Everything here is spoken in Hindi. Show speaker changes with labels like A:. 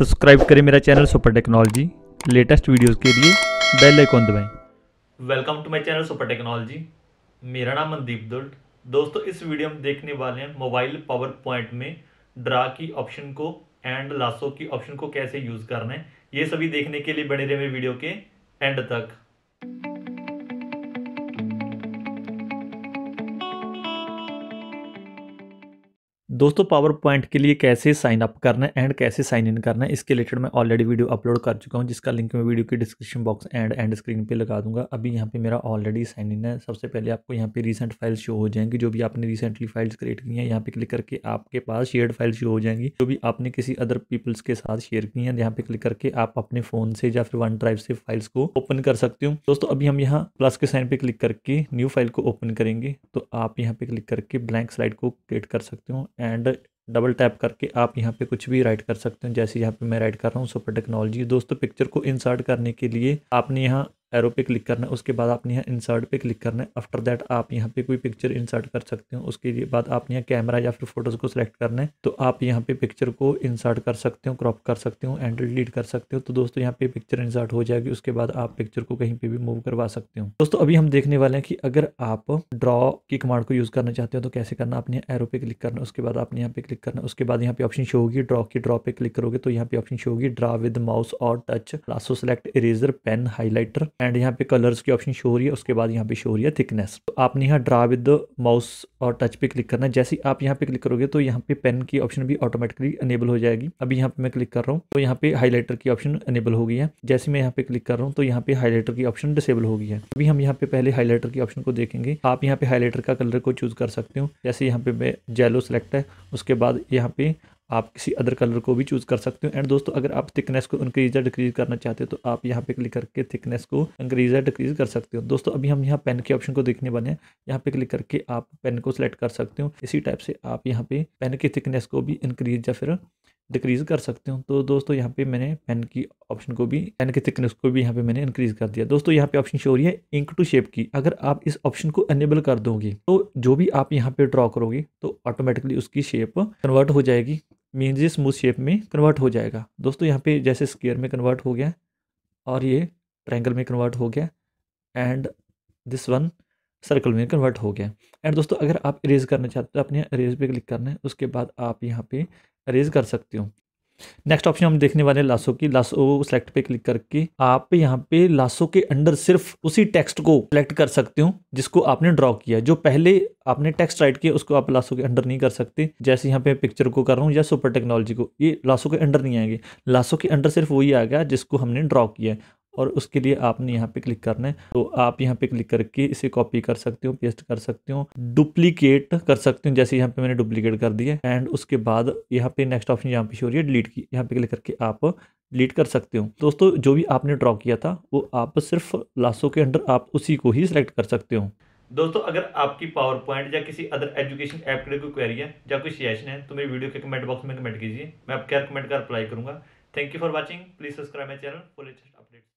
A: सब्सक्राइब करें मेरा channel super technology latest videos के लिए बेल आइकॉन दबाएं welcome to my channel super technology मेरा नाम मनदीप दुल्ड दोस्तों इस वीडियो में देखने वाले हैं मोबाइल पावर पॉइंट में ड्रा की ऑप्शन को एंड लासो की ऑप्शन को कैसे यूज करना है ये सभी देखने के लिए बने रहे मेरे वीडियो के एंड तक दोस्तों पावर पॉइंट के लिए कैसे साइन अप करना है एंड कैसे साइन इन करना है इसके रिलेटेड मैं ऑलरेडी वीडियो अपलोड कर चुका हूँ जिसका लिंक मैं वीडियो के description box and end screen पे लगा दूंगा अभी यहाँ पे मेरा ऑलरेडी साइन इन है सबसे पहले आपको यहाँ पे रीसेंट फाइल शो हो जाएंगी जो भी आपने रिसेंटली फाइल्स क्रिएट की हैं यहाँ पे क्लिक करके आपके पास शेयर फाइल शो हो जाएंगी जो भी आपने किसी अदर पीपल्स के साथ शेयर की हैं यहाँ पे क्लिक करके आप अपने फोन से या फिर वन ड्राइव से फाइल्स को ओपन कर सकते हो दोस्तों अभी हम यहाँ प्लस के साइन पे क्लिक करके न्यू फाइल को ओपन करेंगे तो आप यहाँ पे क्लिक करके ब्लैंक स्लाइड को क्रिएट कर सकते हो एंड डबल टैप करके आप यहाँ पे कुछ भी राइट कर सकते हो जैसे यहाँ पे मैं राइट कर रहा हूँ सुपर टेक्नोलॉजी दोस्तों पिक्चर को इंसर्ट करने के लिए आपने यहाँ एरो पे क्लिक करना है उसके बाद आपने यहाँ इंसर्ट पे क्लिक करना है आफ्टर दैट आप यहाँ पे कोई पिक्चर इंसर्ट कर सकते हो उसके बाद आपने यहाँ कैमरा या फिर फोटोज़ को सिलेक्ट करना है तो आप यहाँ पे पिक्चर को इंसर्ट कर सकते हो क्रॉप कर सकते हो एंड डिलीट कर सकते हो तो दोस्तों यहाँ पे पिक्चर इंसर्ट हो जाएगी उसके बाद आप पिक्चर को कहीं पर भी मूव करवा सकते हो दोस्तों अभी हम देखने वाले हैं कि अगर आप ड्रॉ की कमांड को यूज़ करना चाहते हो तो कैसे करना आपने एरो पे क्लिक करना उसके बाद आपने यहाँ पे क्लिक करना उसके बाद यहाँ पे ऑप्शन शो होगी ड्रॉ की ड्रॉ पे क्लिक करोगे तो यहाँ पे ऑप्शन शो होगी ड्रा विद माउस और touch lasso select eraser pen highlighter and यहाँ पे कलर्स की ऑप्शन शो हो रही है उसके बाद यहाँ पे शो हो रही है थिकनेस तो आपने यहाँ ड्रा विद माउस और टच पे क्लिक करना है जैसे ही आप यहाँ पे क्लिक करोगे तो यहाँ पे पेन की ऑप्शन भी ऑटोमेटिकली अनेबल हो जाएगी अभी यहाँ पे मैं क्लिक कर रहा हूँ तो यहाँ पे हाईलाइटर की ऑप्शन अनेबल हो गई है जैसे मैं यहाँ पे क्लिक कर रहा हूँ तो यहाँ पे हाईलाइटर की ऑप्शन डिसेबल हो गई है अभी हम यहाँ पे पहले हाईलाइटर की ऑप्शन को देखेंगे आप यहाँ पे हाईलाइटर का कलर को चूज कर सकते हो जैसे यहाँ पे मैं जेलो सेलेक्ट है उसके बाद यहाँ पे आप किसी अदर कलर को भी चूज़ कर सकते हो एंड दोस्तों अगर आप थिकनेस को इंक्रीज या डिक्रीज करना चाहते हो तो आप यहाँ पे क्लिक करके थिकनेस को इंक्रीज या डिक्रीज कर सकते हो दोस्तों अभी हम यहाँ पेन के ऑप्शन को देखने वाले हैं यहाँ पे क्लिक करके आप पेन को सिलेक्ट कर सकते हो इसी टाइप से आप यहाँ पे पेन की थिकनेस को भी इंक्रीज या फिर डिक्रीज़ कर सकते हो तो दोस्तों यहाँ पे मैंने पेन की ऑप्शन को भी पेन की थिकनेस को भी यहाँ पे मैंने इंक्रीज़ कर दिया दोस्तों यहाँ पे ऑप्शन शो रही है इंक टू शेप की अगर आप इस ऑप्शन को एनेबल कर दोगे तो जो भी आप यहाँ पे ड्रॉ करोगे तो ऑटोमेटिकली उसकी शेप कन्वर्ट हो जाएगी मीनज ये स्मूथ शेप में कन्वर्ट हो जाएगा दोस्तों यहाँ पे जैसे स्केयर में कन्वर्ट हो गया और ये ट्रैंगल में कन्वर्ट हो गया एंड दिस वन सर्कल में कन्वर्ट हो गया एंड दोस्तों अगर आप इरेज करना चाहते हो तो अपने इरेज पे क्लिक करना है उसके बाद आप यहाँ पे इरेज कर सकते हो नेक्स्ट ऑप्शन हम देखने वाले हैं लासो की लासो सेलेक्ट पे क्लिक करके आप यहाँ पे लासो के अंडर सिर्फ उसी टेक्स्ट को सिलेक्ट कर सकते हो जिसको आपने ड्रॉ किया जो पहले आपने टेक्स्ट राइट किया उसको आप लासो के अंडर नहीं कर सकते जैसे यहाँ पे पिक्चर को कर रहा हूँ या सुपर टेक्नोलॉजी को ये लासो के अंडर नहीं आएंगे लासो के अंडर सिर्फ वही आ गया जिसको हमने ड्रॉ किया है और उसके लिए आपने यहाँ पे क्लिक करना है तो आप यहाँ पे क्लिक करके इसे कॉपी कर सकते हो पेस्ट कर सकते हो डुप्लीकेट कर सकते हो जैसे यहाँ पे मैंने डुप्लीकेट कर दिया एंड उसके बाद यहाँ पे नेक्स्ट ऑप्शन यहाँ पे शो रही है डिलीट की यहाँ पे क्लिक करके आप डिलीट कर सकते हो दोस्तों जो भी आपने ड्रॉ किया था वो आप सिर्फ लासो के अंडर आप उसी को ही सिलेक्ट कर सकते हो दोस्तों अगर आपकी पावर पॉइंट या किसी अदर एजुकेशन ऐप के लिए कोई क्वेरी है या कोई सजेशन है तो मेरी वीडियो के कमेंट बॉक्स में कमेंट कीजिए मैं आपके कमेंट का अप्लाई करूंगा thank you for watching please subscribe my channel for latest update